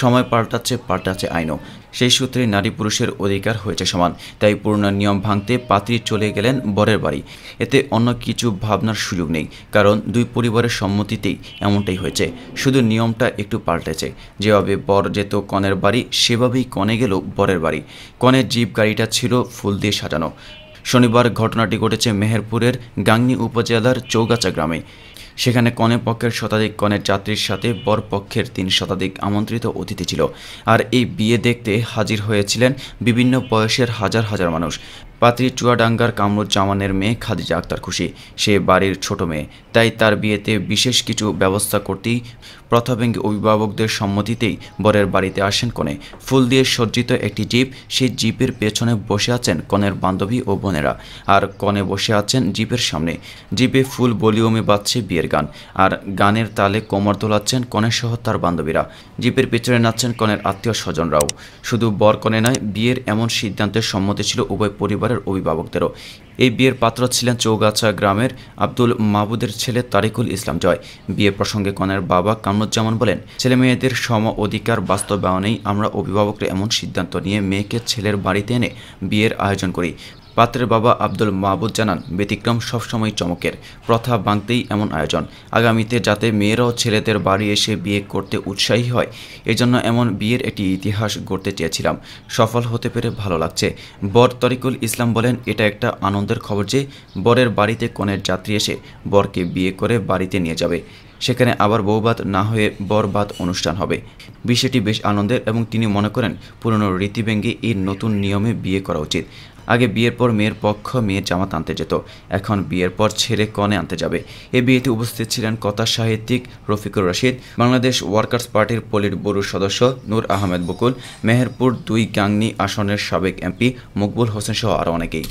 সময় পাল্টাচ্ছে পাল্টাচ্ছে আইনও সেই সূত্রে নারী পুরুষের অধিকার হয়েছে সমান তাই পুরোনো নিয়ম ভাঙতে পাত্রী চলে গেলেন বরের বাড়ি এতে অন্য কিছু ভাবনার সুযোগ নেই কারণ দুই পরিবারের সম্মতিতেই এমনটাই হয়েছে শুধু নিয়মটা একটু পাল্টেছে যেভাবে বর যেত কনের বাড়ি সেভাবেই কনে গেল বরের বাড়ি কনের জিপ গাড়িটা ছিল ফুল দিয়ে সাজানো শনিবার ঘটনাটি ঘটেছে মেহেরপুরের গাংনি উপজেলার চৌগাছা গ্রামে সেখানে কনে পক্ষের শতাধিক কনের যাত্রীর সাথে বর পক্ষের তিন শতাধিক আমন্ত্রিত অতিথি ছিল আর এই বিয়ে দেখতে হাজির হয়েছিলেন বিভিন্ন বয়সের হাজার হাজার মানুষ পাত্রী চুয়াডাঙ্গার কামরুজ জামানের মেয়ে খাদিজা আক্তার খুশি সে বাড়ির ছোট মেয়ে তাই তার বিয়েতে বিশেষ কিছু ব্যবস্থা করতেই প্রথাভেঙ্গী অভিভাবকদের সম্মতিতেই বরের বাড়িতে আসেন কনে ফুল দিয়ে সজ্জিত একটি জিপ সেই জিপের পেছনে বসে আছেন কনের বান্ধবী ও বোনেরা আর কনে বসে আছেন জিপের সামনে জিপে ফুল বলিউমে বাজছে বিয়ের কনের গান আর গানের তালে কোমর দোলাচ্ছেন কনের সহ তার বান্ধবীরা জিপের পিছনে নাচছেন কনের আত্মীয় স্বজনরাও শুধু বর কনে নয় বিয়ের এমন সিদ্ধান্তের সম্মতি ছিল উভয় পরিবারের অভিভাবকদেরও এই বিয়ের পাত্র ছিলেন চৌগাছা গ্রামের আব্দুল মাহবুদের ছেলে তারিকুল ইসলাম জয় বিয়ে প্রসঙ্গে কনের বাবা কামরুজ্জামান বলেন ছেলে মেয়েদের সম অধিকার বাস্তবায়নেই আমরা অভিভাবকরা এমন সিদ্ধান্ত নিয়ে মেয়েকে ছেলের বাড়িতে এনে বিয়ের আয়োজন করি পাত্রের বাবা আব্দুল মাহবুদ জানান ব্যতিক্রম সবসময় চমকের প্রথা বাঁধতেই এমন আয়োজন আগামীতে যাতে মেয়েরাও ছেলেদের বাড়ি এসে বিয়ে করতে উৎসাহী হয় এজন্য এমন বিয়ের একটি ইতিহাস গড়তে চেয়েছিলাম সফল হতে পেরে ভালো লাগছে বর তরিকুল ইসলাম বলেন এটা একটা আনন্দের খবর যে বরের বাড়িতে কনের যাত্রী এসে বরকে বিয়ে করে বাড়িতে নিয়ে যাবে সেখানে আবার বৌবাদ না হয়ে বরবাদ অনুষ্ঠান হবে বিষয়টি বেশ আনন্দের এবং তিনি মনে করেন পুরনো রীতিভেঙ্গে এই নতুন নিয়মে বিয়ে করা উচিত আগে বিয়ের পর মেয়ের পক্ষ মেয়ের জামাত আনতে যেত এখন বিয়ের পর ছেড়ে কনে আনতে যাবে এ বিয়েতে উপস্থিত ছিলেন কথা সাহিত্যিক রফিকুর রশিদ বাংলাদেশ ওয়ার্কার্স পার্টির পলিট বরুর সদস্য নূর আহমেদ বকুল মেহেরপুর দুই গাংনি আসনের সাবেক এমপি মকবুল হোসেন সহ আরও অনেকেই